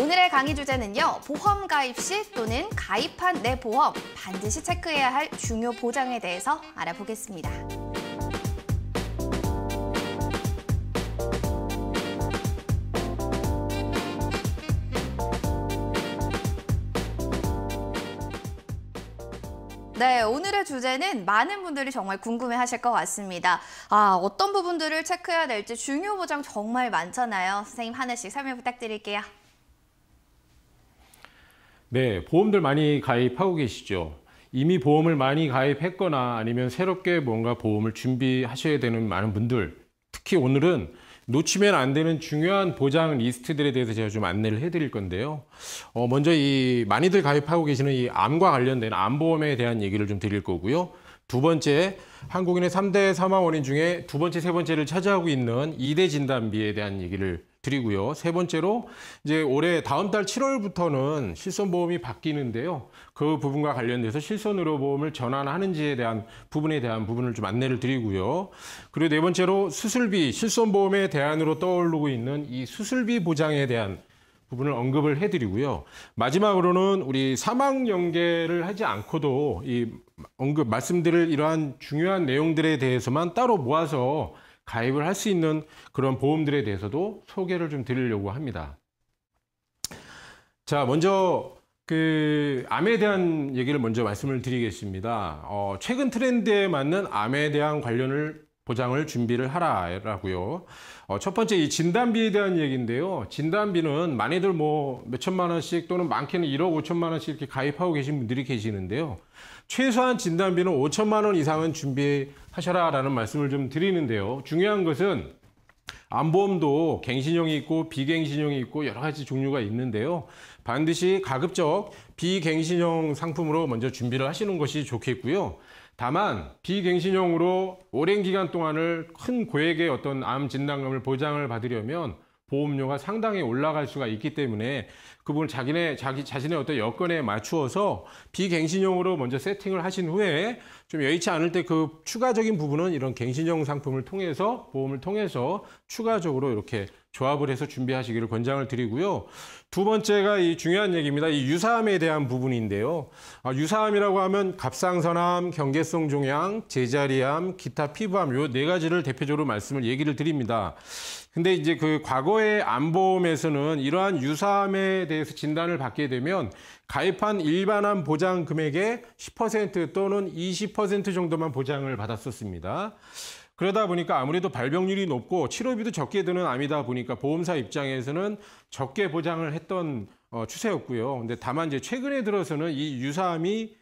오늘의 강의 주제는요. 보험 가입 시 또는 가입한 내 보험 반드시 체크해야 할 중요 보장에 대해서 알아보겠습니다. 네, 오늘의 주제는 많은 분들이 정말 궁금해 하실 것 같습니다. 아, 어떤 부분들을 체크해야 될지 중요 보장 정말 많잖아요. 선생님 하나씩 설명 부탁드릴게요. 네, 보험들 많이 가입하고 계시죠. 이미 보험을 많이 가입했거나 아니면 새롭게 뭔가 보험을 준비하셔야 되는 많은 분들, 특히 오늘은 놓치면 안 되는 중요한 보장 리스트들에 대해서 제가 좀 안내를 해드릴 건데요. 어, 먼저 이 많이들 가입하고 계시는 이 암과 관련된 암보험에 대한 얘기를 좀 드릴 거고요. 두 번째, 한국인의 3대 사망 원인 중에 두 번째, 세 번째를 차지하고 있는 2대 진단비에 대한 얘기를 드리고요. 세 번째로 이제 올해 다음 달 7월부터는 실손 보험이 바뀌는데요. 그 부분과 관련돼서 실손의료 보험을 전환하는지에 대한 부분에 대한 부분을 좀 안내를 드리고요. 그리고 네 번째로 수술비 실손 보험의 대안으로 떠오르고 있는 이 수술비 보장에 대한 부분을 언급을 해드리고요. 마지막으로는 우리 사망 연계를 하지 않고도 이 언급 말씀드릴 이러한 중요한 내용들에 대해서만 따로 모아서 가입을 할 수 있는 그런 보험들에 대해서도 소개를 좀 드리려고 합니다. 자, 먼저 그 암에 대한 얘기를 먼저 말씀을 드리겠습니다. 어, 최근 트렌드에 맞는 암에 대한 관련을 보장을 준비를 하라라고요. 어, 첫 번째 이 진단비에 대한 얘기인데요. 진단비는 많이들 뭐 몇천만 원씩 또는 많게는 1억 5천만 원씩 이렇게 가입하고 계신 분들이 계시는데요. 최소한 진단비는 5천만 원 이상은 준비하셔라라는 말씀을 좀 드리는데요. 중요한 것은 안보험도 갱신형이 있고 비갱신형이 있고 여러 가지 종류가 있는데요. 반드시 가급적 비갱신형 상품으로 먼저 준비를 하시는 것이 좋겠고요. 다만 비갱신형으로 오랜 기간 동안을 큰 고액의 어떤 암 진단금을 보장을 받으려면 보험료가 상당히 올라갈 수가 있기 때문에 그 부분 자기네 자기 자신의 어떤 여건에 맞추어서 비갱신용으로 먼저 세팅을 하신 후에 좀 여의치 않을 때 그 추가적인 부분은 이런 갱신형 상품을 통해서 보험을 통해서 추가적으로 이렇게 조합을 해서 준비하시기를 권장을 드리고요. 두 번째가 이 중요한 얘기입니다. 이 유사암에 대한 부분인데요. 아, 유사암이라고 하면 갑상선암, 경계성 종양, 제자리암, 기타 피부암 요 네 가지를 대표적으로 말씀을 얘기를 드립니다. 근데 이제 그 과거의 암보험에서는 이러한 유사암에 대해서 진단을 받게 되면 가입한 일반한 보장 금액의 10% 또는 20% 정도만 보장을 받았었습니다. 그러다 보니까 아무래도 발병률이 높고 치료비도 적게 드는 암이다 보니까 보험사 입장에서는 적게 보장을 했던 어, 추세였고요. 근데 다만 이제 최근에 들어서는 이 유사암이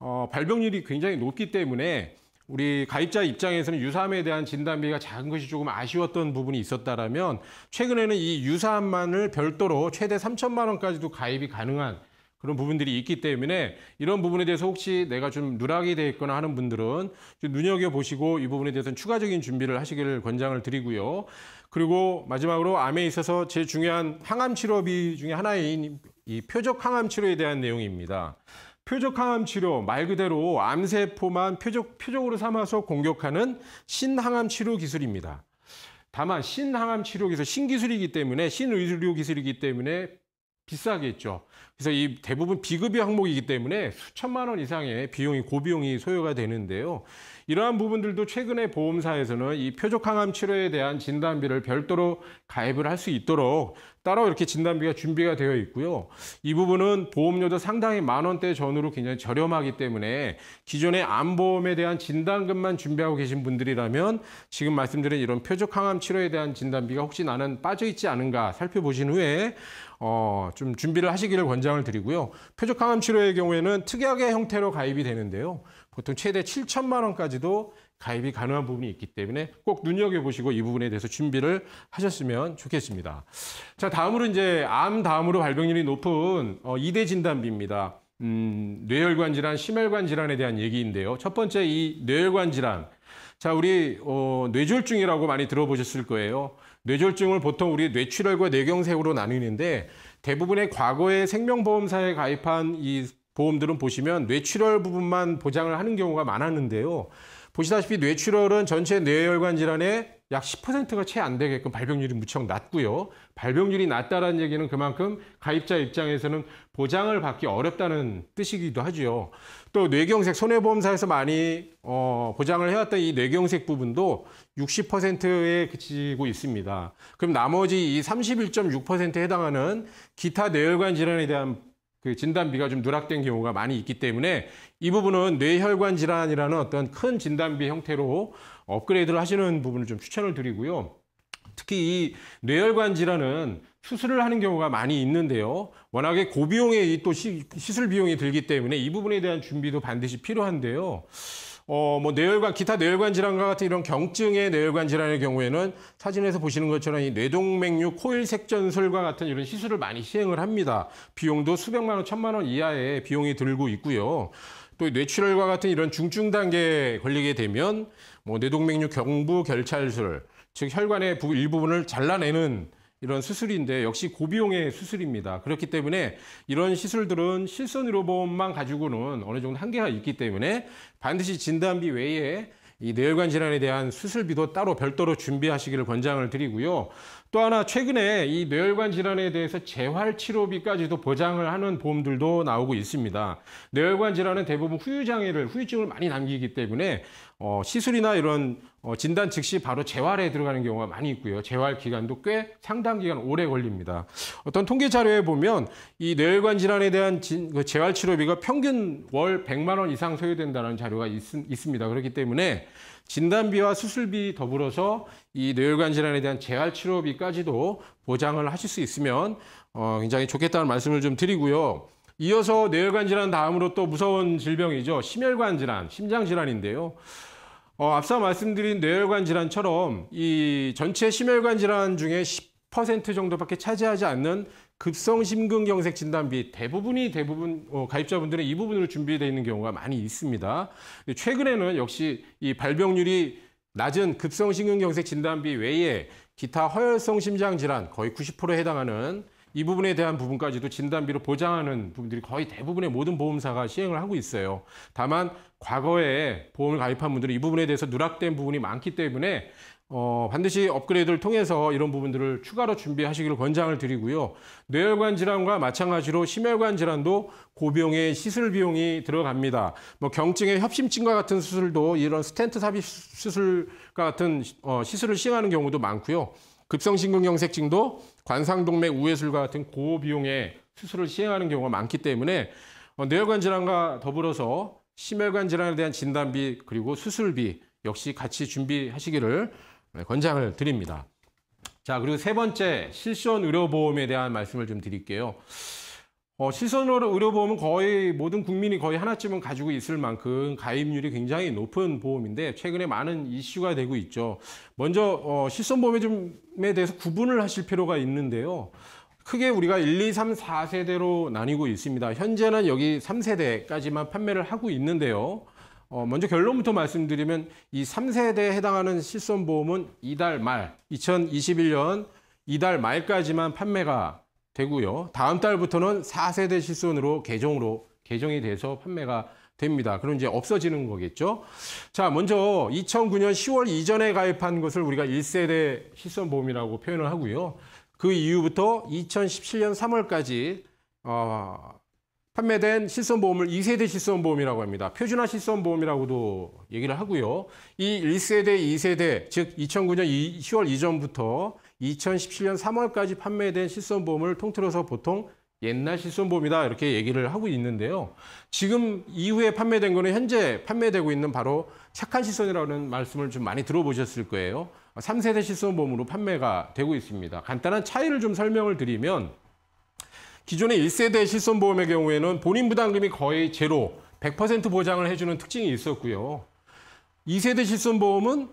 어, 발병률이 굉장히 높기 때문에 우리 가입자 입장에서는 유사함에 대한 진단비가 작은 것이 조금 아쉬웠던 부분이 있었다라면 최근에는 이 유사함만을 별도로 최대 3천만 원까지도 가입이 가능한 그런 부분들이 있기 때문에 이런 부분에 대해서 혹시 내가 좀 누락이 돼 있거나 하는 분들은 눈여겨 보시고 이 부분에 대해서는 추가적인 준비를 하시기를 권장을 드리고요. 그리고 마지막으로 암에 있어서 제일 중요한 항암 치료비 중에 하나인 이 표적 항암 치료에 대한 내용입니다. 표적항암 치료 말 그대로 암세포만 표적, 표적으로 삼아서 공격하는 신항암 치료 기술입니다. 다만 신항암 치료 기술, 신기술이기 때문에 신의료 기술이기 때문에 비싸겠죠. 그래서 이 대부분 비급여 항목이기 때문에 수천만 원 이상의 비용이 고비용이 소요가 되는데요. 이러한 부분들도 최근에 보험사에서는 이 표적항암 치료에 대한 진단비를 별도로 가입을 할 수 있도록 따로 이렇게 진단비가 준비가 되어 있고요. 이 부분은 보험료도 상당히 만 원대 전후로 굉장히 저렴하기 때문에 기존의 암보험에 대한 진단금만 준비하고 계신 분들이라면 지금 말씀드린 이런 표적 항암 치료에 대한 진단비가 혹시 나는 빠져 있지 않은가 살펴보신 후에 어, 좀 준비를 하시기를 권장을 드리고요. 표적 항암 치료의 경우에는 특약의 형태로 가입이 되는데요. 보통 최대 7천만 원까지도 가입이 가능한 부분이 있기 때문에 꼭 눈여겨보시고 이 부분에 대해서 준비를 하셨으면 좋겠습니다. 자, 다음으로 이제 암 다음으로 발병률이 높은 어, 2대 진단비입니다. 음, 뇌혈관 질환, 심혈관 질환에 대한 얘기인데요. 첫 번째 이 뇌혈관 질환. 자, 우리 어, 뇌졸중이라고 많이 들어보셨을 거예요. 뇌졸중을 보통 우리 뇌출혈과 뇌경색으로 나뉘는데 대부분의 과거에 생명보험사에 가입한 이 보험들은 보시면 뇌출혈 부분만 보장을 하는 경우가 많았는데요. 보시다시피 뇌출혈은 전체 뇌혈관 질환의 약 10%가 채 안 되게끔 발병률이 무척 낮고요. 발병률이 낮다라는 얘기는 그만큼 가입자 입장에서는 보장을 받기 어렵다는 뜻이기도 하죠또 뇌경색 손해보험사에서 많이 어, 보장을 해왔던 이 뇌경색 부분도 60%에 그치고 있습니다. 그럼 나머지 이 31.6%에 해당하는 기타 뇌혈관 질환에 대한 그 진단비가 좀 누락된 경우가 많이 있기 때문에 이 부분은 뇌혈관 질환이라는 어떤 큰 진단비 형태로 업그레이드를 하시는 부분을 좀 추천을 드리고요. 특히 이 뇌혈관 질환은 수술을 하는 경우가 많이 있는데요. 워낙에 고비용의 또 시, 시술 비용이 들기 때문에 이 부분에 대한 준비도 반드시 필요한데요. 어, 뭐 뇌혈관 기타 뇌혈관 질환과 같은 이런 경증의 뇌혈관 질환의 경우에는 사진에서 보시는 것처럼 이 뇌동맥류 코일 색전술과 같은 이런 시술을 많이 시행을 합니다. 비용도 수백만 원, 천만 원 이하의 비용이 들고 있고요. 또 뇌출혈과 같은 이런 중증 단계에 걸리게 되면 뭐 뇌동맥류 경부 결찰술, 즉 혈관의 일부분을 잘라내는 이런 수술인데 역시 고비용의 수술입니다. 그렇기 때문에 이런 시술들은 실손 의료보험만 가지고는 어느 정도 한계가 있기 때문에 반드시 진단비 외에 이 뇌혈관 질환에 대한 수술비도 따로 별도로 준비하시기를 권장을 드리고요. 또 하나 최근에 이 뇌혈관 질환에 대해서 재활 치료비까지도 보장을 하는 보험들도 나오고 있습니다. 뇌혈관 질환은 대부분 후유 장애를 후유증을 많이 남기기 때문에 어, 시술이나 이런 어, 진단 즉시 바로 재활에 들어가는 경우가 많이 있고요. 재활 기간도 꽤 상당 기간 오래 걸립니다. 어떤 통계 자료에 보면 이 뇌혈관 질환에 대한 진, 그 재활 치료비가 평균 월 100만 원 이상 소요된다는 자료가 있, 있습니다. 그렇기 때문에 진단비와 수술비 더불어서 이 뇌혈관 질환에 대한 재활 치료비까지도 보장을 하실 수 있으면 어, 굉장히 좋겠다는 말씀을 좀 드리고요. 이어서 뇌혈관 질환 다음으로 또 무서운 질병이죠. 심혈관 질환, 심장 질환인데요. 어, 앞서 말씀드린 뇌혈관 질환처럼 이 전체 심혈관 질환 중에 10% 정도밖에 차지하지 않는 급성 심근경색 진단비 대부분이 대부분 어, 가입자분들은 이 부분으로 준비되어 있는 경우가 많이 있습니다. 최근에는 역시 이 발병률이 낮은 급성 심근경색 진단비 외에 기타 허혈성 심장 질환 거의 90%에 해당하는 이 부분에 대한 부분까지도 진단비로 보장하는 부분들이 거의 대부분의 모든 보험사가 시행을 하고 있어요. 다만 과거에 보험을 가입한 분들은 이 부분에 대해서 누락된 부분이 많기 때문에 어, 반드시 업그레이드를 통해서 이런 부분들을 추가로 준비하시기를 권장을 드리고요. 뇌혈관 질환과 마찬가지로 심혈관 질환도 고비용의 시술 비용이 들어갑니다. 뭐 경증의 협심증과 같은 수술도 이런 스탠트 삽입 수술과 같은 어, 시술을 시행하는 경우도 많고요. 급성신근경색증도 관상동맥 우회술과 같은 고비용의 수술을 시행하는 경우가 많기 때문에 어, 뇌혈관 질환과 더불어서 심혈관 질환에 대한 진단비 그리고 수술비 역시 같이 준비하시기를 네, 권장을 드립니다. 자, 그리고 세 번째 실손 의료보험에 대한 말씀을 좀 드릴게요. 어, 실손 의료보험은 거의 모든 국민이 거의 하나쯤은 가지고 있을 만큼 가입률이 굉장히 높은 보험인데 최근에 많은 이슈가 되고 있죠. 먼저 어, 실손보험에 대해서 구분을 하실 필요가 있는데요. 크게 우리가 1, 2, 3, 4세대로 나뉘고 있습니다. 현재는 여기 3세대까지만 판매를 하고 있는데요. 어, 먼저 결론부터 말씀드리면 이 3세대에 해당하는 실손보험은 이달 말, 2021년 이달 말까지만 판매가 되고요. 다음 달부터는 4세대 실손으로 개정으로 개정이 돼서 판매가 됩니다. 그럼 이제 없어지는 거겠죠. 자, 먼저 2009년 10월 이전에 가입한 것을 우리가 1세대 실손보험이라고 표현을 하고요. 그 이후부터 2017년 3월까지 어, 판매된 실손보험을 2세대 실손보험이라고 합니다. 표준화 실손보험이라고도 얘기를 하고요. 이 1세대, 2세대, 즉 2009년 10월 이전부터 2017년 3월까지 판매된 실손보험을 통틀어서 보통 옛날 실손보험이다 이렇게 얘기를 하고 있는데요. 지금 이후에 판매된 거는 현재 판매되고 있는 바로 착한 실손이라는 말씀을 좀 많이 들어보셨을 거예요. 3세대 실손보험으로 판매가 되고 있습니다. 간단한 차이를 좀 설명을 드리면 기존의 1세대 실손보험의 경우에는 본인 부담금이 거의 제로, 100% 보장을 해주는 특징이 있었고요. 2세대 실손보험은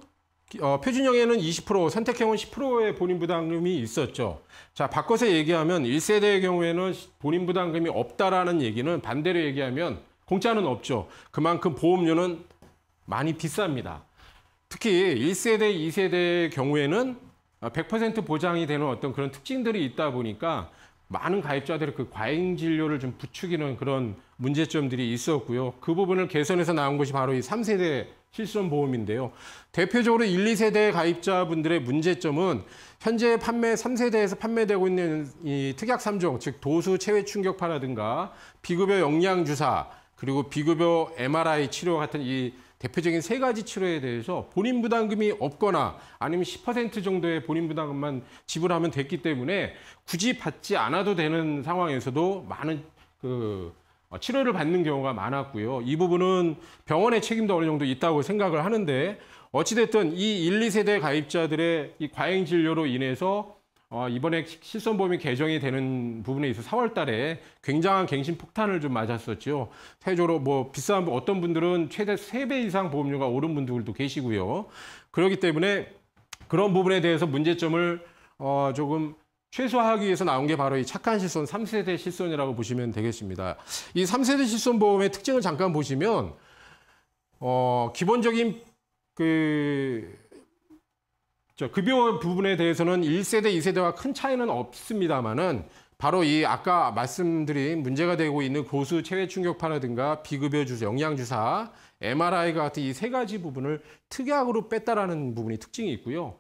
어, 표준형에는 20%, 선택형은 10%의 본인 부담금이 있었죠. 자, 바꿔서 얘기하면 1세대의 경우에는 본인 부담금이 없다라는 얘기는 반대로 얘기하면 공짜는 없죠. 그만큼 보험료는 많이 비쌉니다. 특히 1세대, 2세대의 경우에는 100% 어, 보장이 되는 어떤 그런 특징들이 있다 보니까 많은 가입자들의 그 과잉 진료를 좀 부추기는 그런 문제점들이 있었고요. 그 부분을 개선해서 나온 것이 바로 이 3세대 실손 보험인데요. 대표적으로 1, 2세대 가입자분들의 문제점은 현재 판매 3세대에서 판매되고 있는 이 특약 3종, 즉 도수 체외 충격파라든가 비급여 영양 주사, 그리고 비급여 MRI 치료 같은 이 대표적인 세 가지 치료에 대해서 본인 부담금이 없거나 아니면 10% 정도의 본인 부담금만 지불하면 됐기 때문에 굳이 받지 않아도 되는 상황에서도 많은 그 어, 치료를 받는 경우가 많았고요. 이 부분은 병원의 책임도 어느 정도 있다고 생각을 하는데 어찌됐든 이 1, 2세대 가입자들의 이 과잉 진료로 인해서 어, 이번에 실손보험이 개정이 되는 부분에 있어서 4월 달에 굉장한 갱신 폭탄을 좀 맞았었죠. 사조로뭐 비싼 어떤 분들은 최대 3배 이상 보험료가 오른 분들도 계시고요. 그렇기 때문에 그런 부분에 대해서 문제점을 어, 조금 최소화하기 위해서 나온 게 바로 이 착한 실손 3세대 실손이라고 보시면 되겠습니다. 이 3세대 실손 보험의 특징을 잠깐 보시면 어, 기본적인 그 급여 그 부분에 대해서는 1세대, 2세대와 큰 차이는 없습니다만은 바로 이 아까 말씀드린 문제가 되고 있는 고수 체외 충격파라든가 비급여 주사, 영양주사, MRI가 같은 이 세 가지 부분을 특약으로 뺐다라는 부분이 특징이 있고요.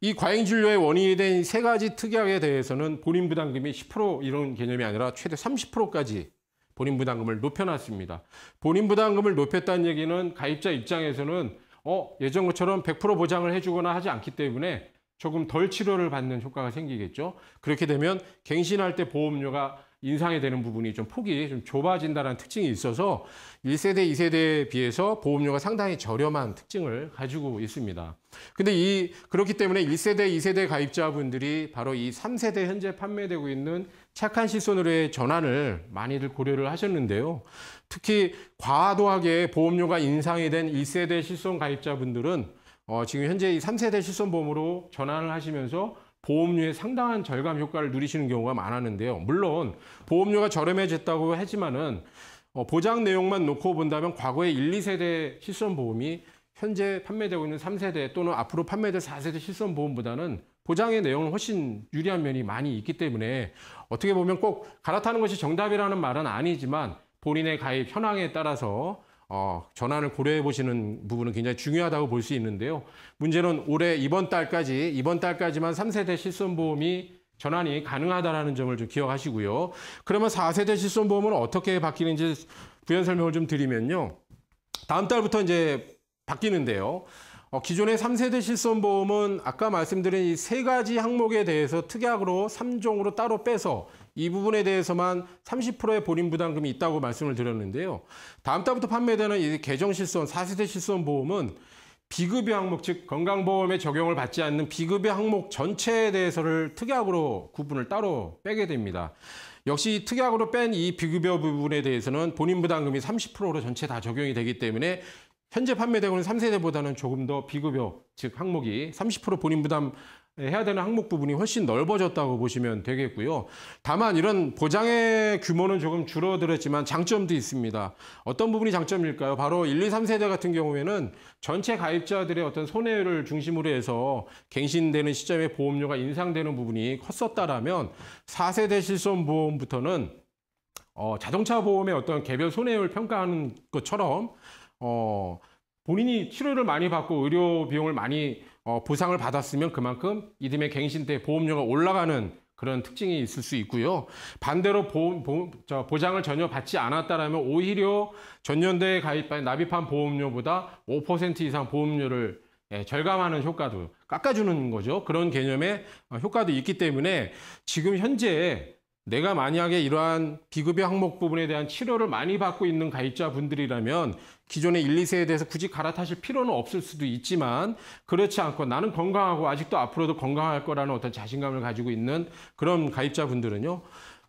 이 과잉 진료의 원인이 된 세 가지 특약에 대해서는 본인 부담금이 10% 이런 개념이 아니라 최대 30%까지 본인 부담금을 높여놨습니다. 본인 부담금을 높였다는 얘기는 가입자 입장에서는 어, 예전 것처럼 100% 보장을 해주거나 하지 않기 때문에 조금 덜 치료를 받는 효과가 생기겠죠. 그렇게 되면 갱신할 때 보험료가 인상이 되는 부분이 좀 폭이 좀 좁아진다는 특징이 있어서 1세대, 2세대에 비해서 보험료가 상당히 저렴한 특징을 가지고 있습니다. 근데 이 그렇기 때문에 1세대, 2세대 가입자분들이 바로 이 3세대 현재 판매되고 있는 착한 실손으로의 전환을 많이들 고려를 하셨는데요. 특히 과도하게 보험료가 인상이 된 1세대 실손 가입자분들은 어, 지금 현재 이 3세대 실손보험으로 전환을 하시면서 보험료의 상당한 절감 효과를 누리시는 경우가 많았는데요. 물론 보험료가 저렴해졌다고 하지만은 어, 보장 내용만 놓고 본다면 과거의 1, 2세대 실손보험이 현재 판매되고 있는 3세대 또는 앞으로 판매될 4세대 실손보험보다는 보장의 내용은 훨씬 유리한 면이 많이 있기 때문에 어떻게 보면 꼭 갈아타는 것이 정답이라는 말은 아니지만 본인의 가입 현황에 따라서 어, 전환을 고려해 보시는 부분은 굉장히 중요하다고 볼 수 있는데요. 문제는 올해 이번 달까지 이번 달까지만 3세대 실손보험이 전환이 가능하다라는 점을 좀 기억하시고요. 그러면 4세대 실손보험은 어떻게 바뀌는지 부연 설명을 좀 드리면요. 다음 달부터 이제 바뀌는데요. 어, 기존의 3세대 실손보험은 아까 말씀드린 이 세 가지 항목에 대해서 특약으로 3종으로 따로 빼서 이 부분에 대해서만 30%의 본인 부담금이 있다고 말씀을 드렸는데요. 다음 달부터 판매되는 이 개정 실손 4세대 실손 보험은 비급여 항목 즉 건강보험에 적용을 받지 않는 비급여 항목 전체에 대해서를 특약으로 구분을 따로 빼게 됩니다. 역시 특약으로 뺀 이 비급여 부분에 대해서는 본인 부담금이 30%로 전체 다 적용이 되기 때문에 현재 판매되고 있는 3세대보다는 조금 더 비급여, 즉 항목이 30% 본인 부담 해야 되는 항목 부분이 훨씬 넓어졌다고 보시면 되겠고요. 다만 이런 보장의 규모는 조금 줄어들었지만 장점도 있습니다. 어떤 부분이 장점일까요? 바로 1, 2, 3세대 같은 경우에는 전체 가입자들의 어떤 손해를 중심으로 해서 갱신되는 시점에 보험료가 인상되는 부분이 컸었다라면 4세대 실손보험부터는 어, 자동차 보험의 어떤 개별 손해율 평가하는 것처럼 어, 본인이 치료를 많이 받고 의료 비용을 많이 어, 보상을 받았으면 그만큼 이듬해 갱신 때 보험료가 올라가는 그런 특징이 있을 수 있고요. 반대로 보험, 보험 저, 보장을 전혀 받지 않았다라면 오히려 전년대에 가입한 납입한 보험료보다 5% 이상 보험료를 예, 절감하는 효과도 깎아주는 거죠. 그런 개념의 어, 효과도 있기 때문에 지금 현재 내가 만약에 이러한 비급여 항목 부분에 대한 치료를 많이 받고 있는 가입자분들이라면 기존의 1, 2세에 대해서 굳이 갈아타실 필요는 없을 수도 있지만 그렇지 않고 나는 건강하고 아직도 앞으로도 건강할 거라는 어떤 자신감을 가지고 있는 그런 가입자분들은요.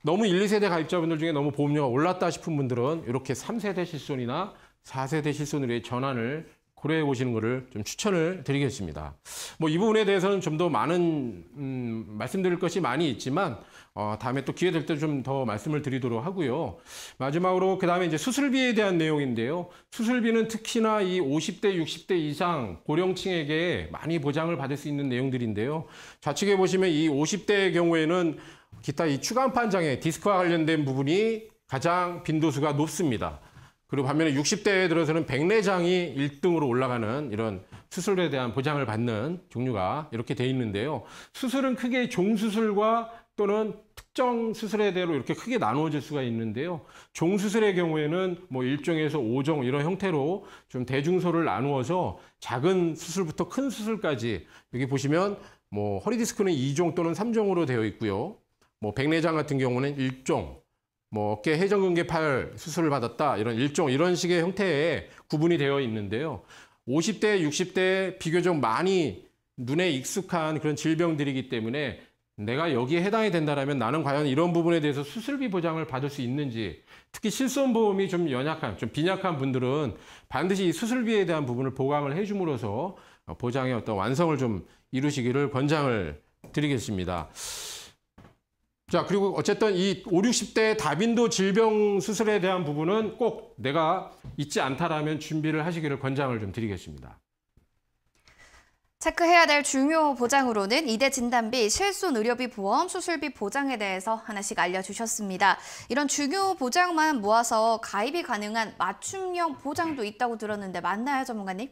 너무 1, 2세대 가입자분들 중에 너무 보험료가 올랐다 싶은 분들은 이렇게 3세대 실손이나 4세대 실손으로의 전환을 고려해 보시는 것을 좀 추천을 드리겠습니다. 뭐 이 부분에 대해서는 좀 더 많은 음, 말씀드릴 것이 많이 있지만 어, 다음에 또 기회 될 때 좀 더 말씀을 드리도록 하고요. 마지막으로 그 다음에 이제 수술비에 대한 내용인데요. 수술비는 특히나 이 50대, 60대 이상 고령층에게 많이 보장을 받을 수 있는 내용들인데요. 좌측에 보시면 이 50대의 경우에는 기타 이 추간판 장애, 디스크와 관련된 부분이 가장 빈도수가 높습니다. 그리고 반면에 60대에 들어서는 백내장이 1등으로 올라가는 이런 수술에 대한 보장을 받는 종류가 이렇게 돼 있는데요. 수술은 크게 종수술과 또는 특정 수술에 대로 이렇게 크게 나누어질 수가 있는데요. 종수술의 경우에는 뭐 1종에서 5종 이런 형태로 좀 대중소를 나누어서 작은 수술부터 큰 수술까지 여기 보시면 뭐 허리디스크는 2종 또는 3종으로 되어 있고요. 뭐 백내장 같은 경우는 1종, 뭐 어깨 해전근개팔 수술을 받았다 이런 1종 이런 식의 형태의 구분이 되어 있는데요. 50대, 60대 비교적 많이 눈에 익숙한 그런 질병들이기 때문에 내가 여기에 해당이 된다라면 나는 과연 이런 부분에 대해서 수술비 보장을 받을 수 있는지 특히 실손보험이 좀 연약한 좀 빈약한 분들은 반드시 이 수술비에 대한 부분을 보강을 해줌으로써 어, 보장의 어떤 완성을 좀 이루시기를 권장을 드리겠습니다. 자 그리고 어쨌든 이 5, 60대 다빈도 질병 수술에 대한 부분은 꼭 내가 잊지 않다라면 준비를 하시기를 권장을 좀 드리겠습니다. 체크해야 될 중요 보장으로는 이대 진단비, 실손 의료비 보험, 수술비 보장에 대해서 하나씩 알려주셨습니다. 이런 중요 보장만 모아서 가입이 가능한 맞춤형 보장도 있다고 들었는데 맞나요, 전문가님?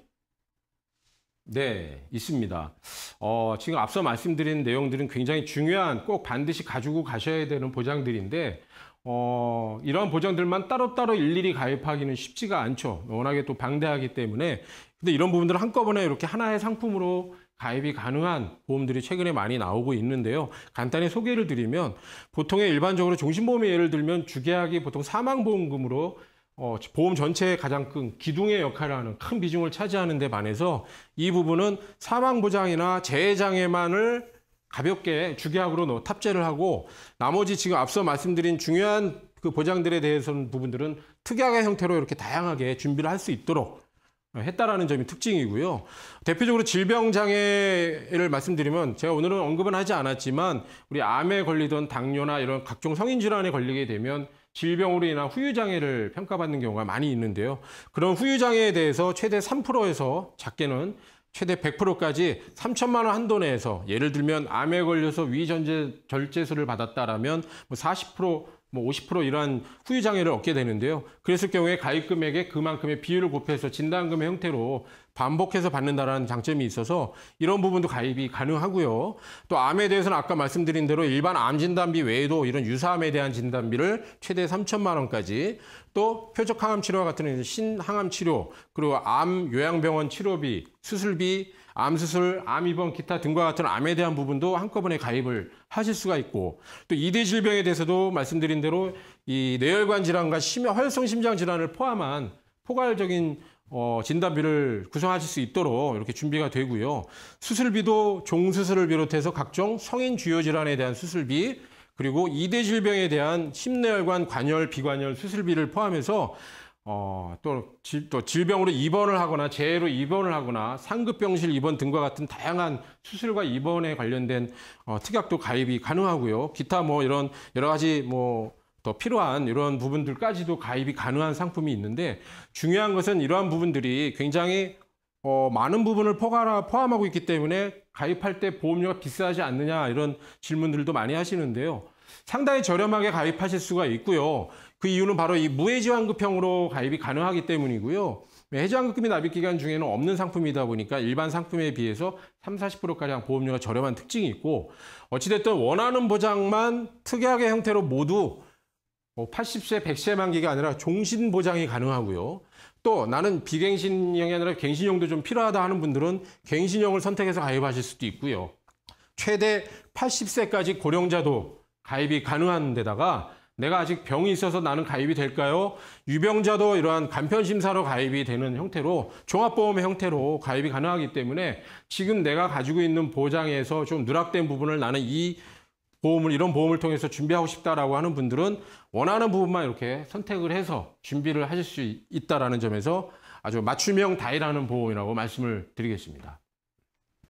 네, 있습니다. 어, 지금 앞서 말씀드린 내용들은 굉장히 중요한 꼭 반드시 가지고 가셔야 되는 보장들인데 어, 이러한 보장들만 따로따로 일일이 가입하기는 쉽지가 않죠. 워낙에 또 방대하기 때문에 근데 이런 부분들을 한꺼번에 이렇게 하나의 상품으로 가입이 가능한 보험들이 최근에 많이 나오고 있는데요. 간단히 소개를 드리면 보통의 일반적으로 종신보험의 예를 들면 주계약이 보통 사망보험금으로 어, 보험 전체의 가장 큰 기둥의 역할을 하는 큰 비중을 차지하는 데 반해서 이 부분은 사망보장이나 재해장애만을 가볍게 주계약으로 탑재를 하고 나머지 지금 앞서 말씀드린 중요한 그 보장들에 대해서는 부분들은 특약의 형태로 이렇게 다양하게 준비를 할 수 있도록 했다라는 점이 특징이고요. 대표적으로 질병 장애를 말씀드리면 제가 오늘은 언급은 하지 않았지만 우리 암에 걸리던 당뇨나 이런 각종 성인 질환에 걸리게 되면 질병으로 인한 후유 장애를 평가받는 경우가 많이 있는데요. 그런 후유 장애에 대해서 최대 3%에서 작게는 최대 100%까지 3천만 원 한도 내에서 예를 들면 암에 걸려서 위전제 절제술을 받았다라면 뭐40% 뭐50% 이러한 후유 장애를 얻게 되는데요. 그랬을 경우에 가입 금액에 그만큼의 비율을 곱해서 진단금의 형태로 반복해서 받는다라는 장점이 있어서 이런 부분도 가입이 가능하고요. 또 암에 대해서는 아까 말씀드린 대로 일반 암 진단비 외에도 이런 유사암에 대한 진단비를 최대 3천만 원까지 또 표적 항암 치료와 같은 신항암 치료 그리고 암 요양병원 치료비 수술비 암 수술 암 입원 기타 등과 같은 암에 대한 부분도 한꺼번에 가입을 하실 수가 있고 또 이대 질병에 대해서도 말씀드린 대로 이 뇌혈관 질환과 심혈성 활 심장 질환을 포함한 포괄적인 어, 진단비를 구성하실 수 있도록 이렇게 준비가 되고요. 수술비도 종수술을 비롯해서 각종 성인 주요 질환에 대한 수술비, 그리고 이대 질병에 대한 심내혈관 관열, 비관혈 수술비를 포함해서 어, 또, 질, 또 질병으로 입원을 하거나 재해로 입원을 하거나 상급병실 입원 등과 같은 다양한 수술과 입원에 관련된 어, 특약도 가입이 가능하고요. 기타 뭐 이런 여러 가지 뭐더 필요한 이런 부분들까지도 가입이 가능한 상품이 있는데 중요한 것은 이러한 부분들이 굉장히 어, 많은 부분을 포함하고 있기 때문에 가입할 때 보험료가 비싸지 않느냐 이런 질문들도 많이 하시는데요. 상당히 저렴하게 가입하실 수가 있고요. 그 이유는 바로 이 무해지환급형으로 가입이 가능하기 때문이고요. 해지환급금이 납입기간 중에는 없는 상품이다 보니까 일반 상품에 비해서 30, 40%가량 보험료가 저렴한 특징이 있고 어찌됐든 원하는 보장만 특이하게 형태로 모두 80세, 뭐 100세 만기가 아니라 종신 보장이 가능하고요. 또 나는 비갱신형이 아니라 갱신형도 좀 필요하다 하는 분들은 갱신형을 선택해서 가입하실 수도 있고요. 최대 80세까지 고령자도 가입이 가능한 데다가 내가 아직 병이 있어서 나는 가입이 될까요? 유병자도 이러한 간편심사로 가입이 되는 형태로 종합보험의 형태로 가입이 가능하기 때문에 지금 내가 가지고 있는 보장에서 좀 누락된 부분을 나는 이 보험을 이런 보험을 통해서 준비하고 싶다라고 하는 분들은 원하는 부분만 이렇게 선택을 해서 준비를 하실 수 있다라는 점에서 아주 맞춤형 다이라는 보험이라고 말씀을 드리겠습니다.